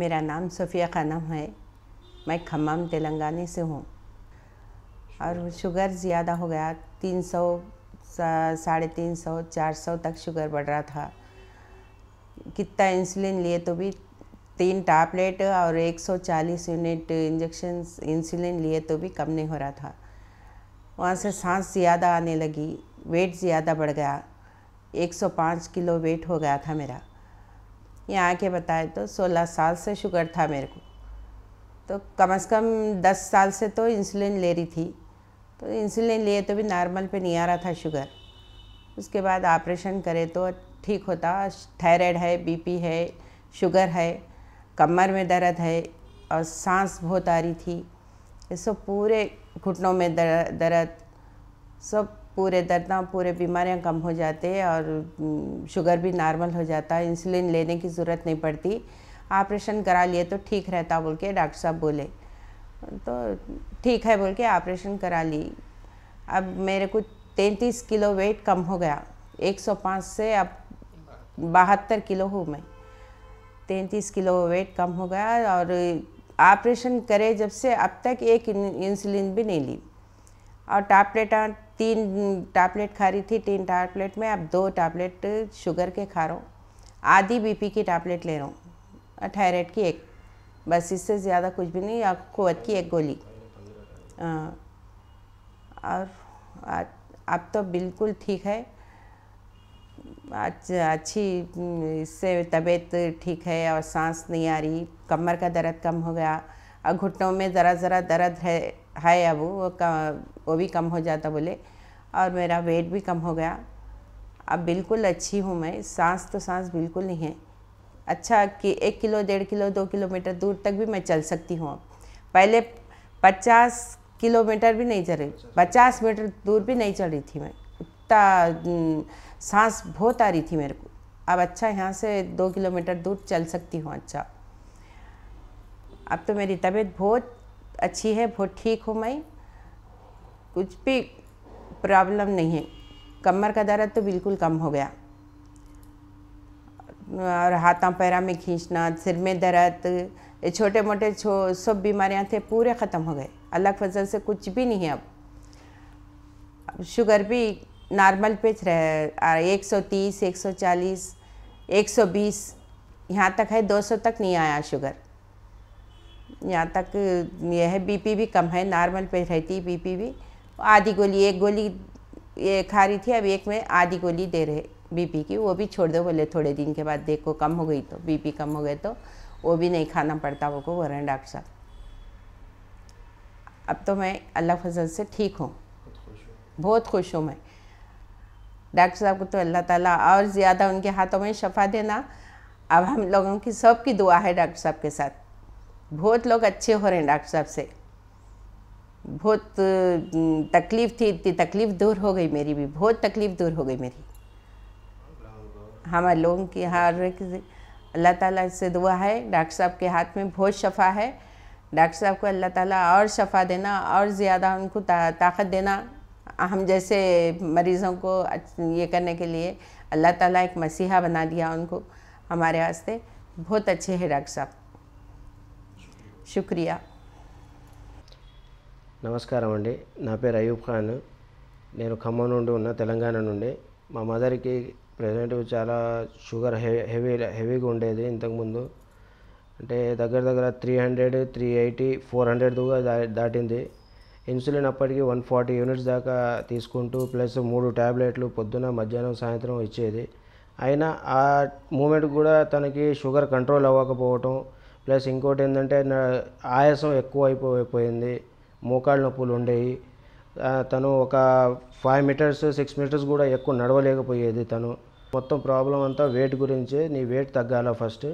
मेरा नाम सफ़िया खानम है मैं खम्माम तेलंगाना से हूँ और शुगर ज़्यादा हो गया तीन सौ साढ़े तीन सौ चार सौ तक शुगर बढ़ रहा था कितना इंसुलिन लिए तो भी तीन टैबलेट और 140 यूनिट इंजेक्शन इंसुलिन लिए तो भी कम नहीं हो रहा था वहाँ से सांस ज़्यादा आने लगी वेट ज़्यादा बढ़ गया 105 किलो वेट हो गया था मेरा यहाँ आके बताए तो सोलह साल से शुगर था मेरे को तो कम से कम दस साल से तो इंसुलिन ले रही थी तो इंसुलिन लिए तो भी नॉर्मल पे नहीं आ रहा था शुगर उसके बाद ऑपरेशन करे तो ठीक होता थायराइड है बीपी है शुगर है कमर में दर्द है और सांस बहुत आ रही थी ये सब पूरे घुटनों में दर्द सब पूरे दर्दा पूरे बीमारियां कम हो जाते हैं और शुगर भी नॉर्मल हो जाता है इंसुलिन लेने की ज़रूरत नहीं पड़ती ऑपरेशन करा लिए तो ठीक रहता बोल के डॉक्टर साहब बोले तो ठीक है बोल के ऑपरेशन करा ली अब मेरे को तैंतीस किलो वेट कम हो गया 105 से अब बहत्तर किलो हूँ मैं तैंतीस किलो वेट कम हो गया और ऑपरेशन करे जब से अब तक एक इंसुलिन भी नहीं ली और टैबलेट तीन टैबलेट खा रही थी तीन टैबलेट में अब दो टैबलेट शुगर के खा रहा हूँ आधी बीपी की टैबलेट ले रहा हूँ थायराइड की एक बस इससे ज़्यादा कुछ भी नहीं या कुत की एक गोली आ, और अब तो बिल्कुल ठीक है आज अच्छी इससे तबीयत ठीक है और सांस नहीं आ रही कमर का दर्द कम हो गया और घुटनों में ज़रा ज़रा दर्द है है अब वो कम वो भी कम हो जाता बोले और मेरा वेट भी कम हो गया अब बिल्कुल अच्छी हूँ मैं सांस तो सांस बिल्कुल नहीं है अच्छा कि एक किलो डेढ़ किलो दो किलोमीटर दूर तक भी मैं चल सकती हूँ अब पहले पचास किलोमीटर भी नहीं चली पचास मीटर दूर भी नहीं चल रही थी मैं उतना सांस बहुत आ रही थी मेरे को अब अच्छा यहाँ से दो किलोमीटर दूर चल सकती हूँ अच्छा अब तो मेरी तबीयत बहुत अच्छी है बहुत ठीक हूँ मैं कुछ भी प्रॉब्लम नहीं है कमर का दर्द तो बिल्कुल कम हो गया और हाथों पैरों में खींचना सिर में दर्द ये छोटे मोटे छो सब बीमारियाँ थे पूरे ख़त्म हो गए अलग फजल से कुछ भी नहीं है अब, अब शुगर भी नॉर्मल पे रहे एक सौ तीस एक सौ चालीस एक सौ बीस यहाँ तक है दो सौ तक नहीं आया शुगर यहाँ तक यह है बीपी भी कम है नॉर्मल पे रहती है बीपी भी आधी गोली एक गोली ये खा रही थी अब एक में आधी गोली दे रहे बीपी की वो भी छोड़ दो बोले थोड़े दिन के बाद देखो कम हो गई तो बीपी कम हो गए तो वो भी नहीं खाना पड़ता वो को वरण डॉक्टर साहब अब तो मैं अल्लाह फजल से ठीक हूँ बहुत खुश हूँ मैं डॉक्टर साहब को तो अल्लाह ताला और ज़्यादा उनके हाथों में शफा देना अब हम लोगों की सबकी दुआ है डॉक्टर साहब के साथ बहुत लोग अच्छे हो रहे हैं डॉक्टर साहब से बहुत तकलीफ़ थी इतनी तकलीफ़ दूर हो गई मेरी भी बहुत तकलीफ़ दूर हो गई मेरी हमारे लोगों की हर अल्लाह ताला से दुआ है डॉक्टर साहब के हाथ में बहुत शफा है डॉक्टर साहब को अल्लाह ताला और शफा देना और ज़्यादा उनको ता, ताकत देना हम जैसे मरीज़ों को ये करने के लिए अल्लाह ताला एक मसीहा बना दिया उनको हमारे वास्ते बहुत अच्छे हैं डॉक्टर साहब శుక్రియా నమస్కారం అండి నా పేరు అయూబ్ ఖాన్ నేను ఖమ్మం నుండి ఉన్న తెలంగాణ నుండి మా మదర్కి ప్రజెంట్ చాలా షుగర్ హెవీ హెవీ హెవీగా ఉండేది ఇంతకుముందు అంటే దగ్గర దగ్గర three hundred three eighty four hundred దాకా దాటింది ఇన్సులిన్ అప్పటికి వన్ ఫార్టీ యూనిట్స్ దాకా తీసుకుంటూ ప్లస్ మూడు ట్యాబ్లెట్లు పొద్దున మధ్యాహ్నం సాయంత్రం ఇచ్చేది అయినా ఆ మూమెంట్ కూడా తనకి షుగర్ కంట్రోల్ అవ్వకపోవటం ప్లస్ ఇంకోటి ఏంటంటే ఆయాసం ఎక్కువ అయిపోయిపోయింది మోకాళ్ళ నొప్పులు ఉండేవి తను ఒక ఫైవ్ మీటర్స్ సిక్స్ మీటర్స్ కూడా ఎక్కువ నడవలేకపోయేది తను మొత్తం ప్రాబ్లం అంతా వెయిట్ గురించి నీ వెయిట్ తగ్గాల ఫస్ట్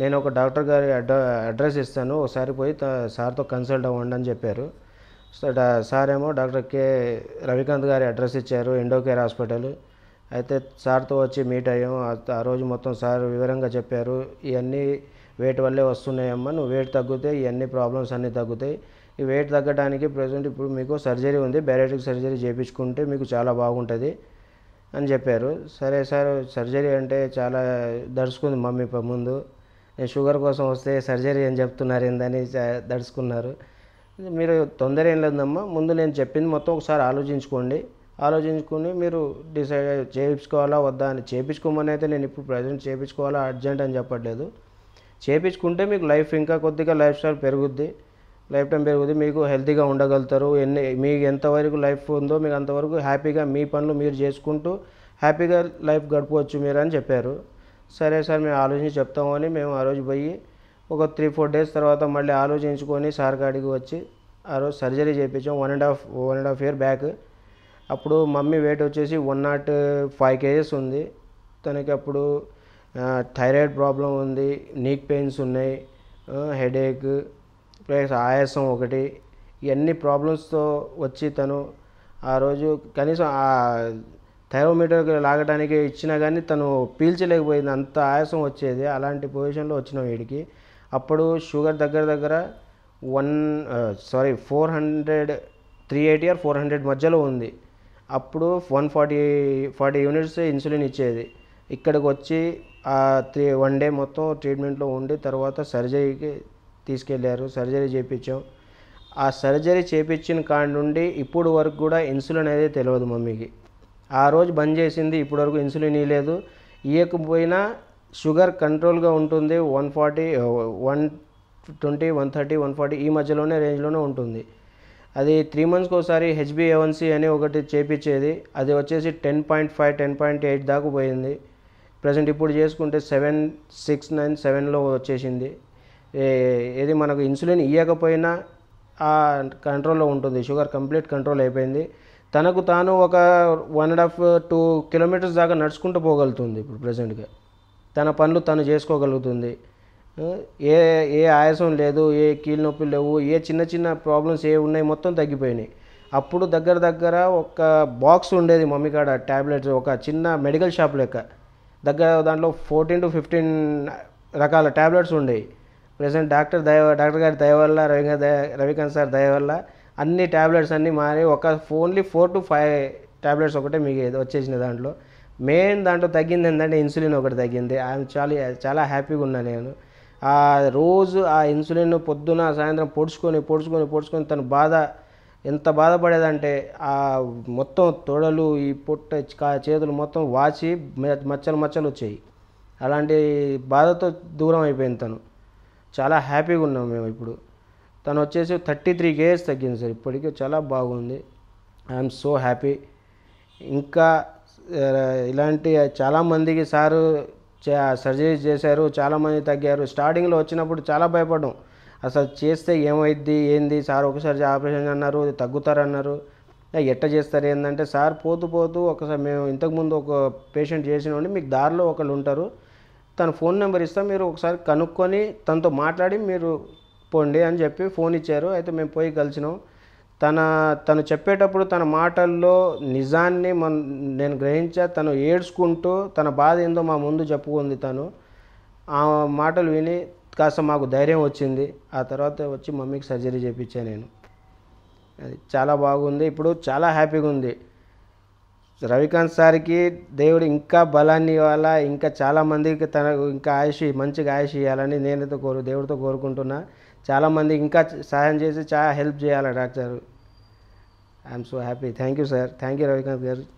నేను ఒక డాక్టర్ గారి అడ్రస్ ఇస్తాను ఒకసారి పోయి సార్తో కన్సల్ట్ అవ్వండి అని చెప్పారు సార్ ఏమో డాక్టర్ కే రవికాంత్ గారి అడ్రస్ ఇచ్చారు ఎండోకేర్ హాస్పిటల్ అయితే సార్తో వచ్చి మీట్ అయ్యాము ఆ రోజు మొత్తం సార్ వివరంగా చెప్పారు ఇవన్నీ వెయిట్ వల్లే వస్తున్నాయమ్మా నువ్వు వెయిట్ తగ్గితే ఇవన్నీ ప్రాబ్లమ్స్ అన్నీ తగ్గుతాయి ఈ వెయిట్ తగ్గడానికి ప్రజెంట్ ఇప్పుడు మీకు సర్జరీ ఉంది బ్యారేటిక్ సర్జరీ చేయించుకుంటే మీకు చాలా బాగుంటుంది అని చెప్పారు సరే సార్ సర్జరీ అంటే చాలా దడుచుకుంది మమ్మీ ముందు నేను షుగర్ కోసం వస్తే సర్జరీ అని చెప్తున్నారు ఏందని దడుచుకున్నారు మీరు తొందర ఏం లేదమ్మా ముందు నేను చెప్పింది మొత్తం ఒకసారి ఆలోచించుకోండి ఆలోచించుకుని మీరు డిసైడ్ చేయించుకోవాలా వద్దా అని చేయించుకోమని అయితే నేను ఇప్పుడు ప్రజెంట్ చేయించుకోవాలా అర్జెంట్ అని చెప్పట్లేదు చేయించుకుంటే మీకు లైఫ్ ఇంకా కొద్దిగా లైఫ్ స్టైల్ పెరుగుద్ది లైఫ్ టైం పెరుగుద్ది మీకు హెల్తీగా ఉండగలుగుతారు ఎన్ని మీకు ఎంతవరకు లైఫ్ ఉందో మీకు అంతవరకు హ్యాపీగా మీ పనులు మీరు చేసుకుంటూ హ్యాపీగా లైఫ్ గడపవచ్చు మీరు అని చెప్పారు సరే సార్ మేము ఆలోచించి చెప్తామని మేము ఆ రోజు పోయి ఒక త్రీ ఫోర్ డేస్ తర్వాత మళ్ళీ ఆలోచించుకొని సార్ కాడికి వచ్చి ఆ రోజు సర్జరీ చేయించాం one and half one and half year back అప్పుడు మమ్మీ వెయిట్ వచ్చేసి వన్ నాట్ ఫైవ్ కేజెస్ ఉంది తనకి అప్పుడు థైరాయిడ్ ప్రాబ్లం ఉంది నీక్ పెయిన్స్ ఉన్నాయి హెడేక్ ప్లస్ ఆయాసం ఒకటి ఇవన్నీ ప్రాబ్లమ్స్తో వచ్చి తను ఆ రోజు కనీసం ఆ థైరోమీటర్ లాగడానికి ఇచ్చినా కానీ తను పీల్చలేకపోయింది అంత ఆయాసం వచ్చేది అలాంటి పొజిషన్లో వచ్చిన వీడికి అప్పుడు షుగర్ దగ్గర దగ్గర one sorry four hundred three eighty or four hundred మధ్యలో ఉంది అప్పుడు one forty forty units insulin ఇచ్చేది ఇక్కడికి వచ్చి ఆ త్రీ వన్ డే మొత్తం ట్రీట్మెంట్లో ఉండి తర్వాత సర్జరీకి తీసుకెళ్ళారు సర్జరీ చేయించాం ఆ సర్జరీ చేయించిన కాడి నుండి ఇప్పుడు వరకు కూడా ఇన్సులిన్ అనేది తెలియదు మమ్మీకి ఆ రోజు బంద్ చేసింది ఇప్పుడు వరకు ఇన్సులిన్ ఇవ్వలేదు ఇవ్వకపోయినా షుగర్ కంట్రోల్గా ఉంటుంది one forty one twenty one thirty one forty ఈ మధ్యలోనే రేంజ్లోనే ఉంటుంది అది త్రీ మంత్స్కి ఒకసారి హెచ్బిఏవన్సీ అని ఒకటి చేపించేది అది వచ్చేసి ten point five ten point eight దాకా పోయింది ప్రజెంట్ ఇప్పుడు చేసుకుంటే సెవెన్ సిక్స్ నైన్ సెవెన్లో వచ్చేసింది ఏది మనకు ఇన్సులిన్ ఇవ్వకపోయినా ఆ కంట్రోల్లో ఉంటుంది షుగర్ కంప్లీట్ కంట్రోల్ అయిపోయింది తనకు తాను ఒక one and half two kilometres దాకా నడుచుకుంటూ పోగలుగుతుంది ఇప్పుడు ప్రజెంట్గా తన పనులు తను చేసుకోగలుగుతుంది ఏ ఏ ఆయాసం లేదు ఏ కీళ్ళ నొప్పులు లేవు ఏ చిన్న చిన్న ప్రాబ్లమ్స్ ఏ ఉన్నాయి మొత్తం తగ్గిపోయినాయి అప్పుడు దగ్గర దగ్గర ఒక బాక్స్ ఉండేది మమ్మీ కాడ ట్యాబ్లెట్స్ ఒక చిన్న మెడికల్ షాప్ లెక్క దగ్గర దాంట్లో ఫోర్టీన్ టు ఫిఫ్టీన్ రకాల ట్యాబ్లెట్స్ ఉండేవి ప్రజెంట్ డాక్టర్ దయ డాక్టర్ గారి దయ వల్ల రవి రవికాంత్ సార్ దయ వల్ల అన్ని ట్యాబ్లెట్స్ అన్నీ మారి ఒక only four to five tablets ఒకటే మీకు వచ్చేసిన దాంట్లో మెయిన్ దాంట్లో తగ్గింది ఏంటంటే ఇన్సులిన్ ఒకటి తగ్గింది ఐఎమ్ చాలా చాలా హ్యాపీగా ఉన్నా నేను ఆ రోజు ఆ ఇన్సులిన్ పొద్దున సాయంత్రం పొడుచుకొని పొడుచుకొని పొడుచుకొని తను బాధ ఎంత బాధపడేదంటే ఆ మొత్తం తొడలు ఈ పొట్ట చేతులు మొత్తం వాచి మచ్చలు మచ్చలు వచ్చాయి అలాంటి బాధతో దూరం అయిపోయింది తను చాలా హ్యాపీగా ఉన్నాం మేము ఇప్పుడు తను వచ్చేసి థర్టీ త్రీ కేజెస్ తగ్గింది సార్ ఇప్పటికీ చాలా బాగుంది ఐఎమ్ సో హ్యాపీ ఇంకా ఇలాంటి చాలామందికి సారు సర్జరీ చేశారు చాలామంది తగ్గారు స్టార్టింగ్లో వచ్చినప్పుడు చాలా భయపడడం అసలు చేస్తే ఏమైద్ది ఏంది సార్ ఒకసారి ఆపరేషన్ అన్నారు తగ్గుతారన్నారు ఎట్ట చేస్తారు ఏంటంటే సార్ పోతూ పోతూ ఒకసారి మేము ఇంతకుముందు ఒక పేషెంట్ చేసిన మీకు దారిలో ఒకళ్ళు ఉంటారు తన ఫోన్ నెంబర్ ఇస్తా మీరు ఒకసారి కనుక్కొని తనతో మాట్లాడి మీరు పోండి అని చెప్పి ఫోన్ ఇచ్చారు అయితే మేము పోయి కలిసినాం తన తను చెప్పేటప్పుడు తన మాటల్లో నిజాన్ని మన నేను గ్రహించా తను ఏడ్చుకుంటూ తన బాధ ఏందో మా ముందు చెప్పుకుంది తను ఆ మాటలు విని కాస్త మాకు ధైర్యం వచ్చింది ఆ తర్వాత వచ్చి మమ్మీకి సర్జరీ చేయించాను నేను అది చాలా బాగుంది ఇప్పుడు చాలా హ్యాపీగా ఉంది రవికాంత్ సార్కి దేవుడు ఇంకా బలాన్ని ఇవ్వాలా ఇంకా చాలామందికి తన ఇంకా ఆయుష్ మంచిగా ఆయుష్ ఇవ్వాలని నేనైతే కోరు దేవుడితో కోరుకుంటున్నా చాలామంది ఇంకా సహాయం చేసి చాలా హెల్ప్ చేయాలి doctor I am so happy. Thank you, sir. Thank you, Ravikant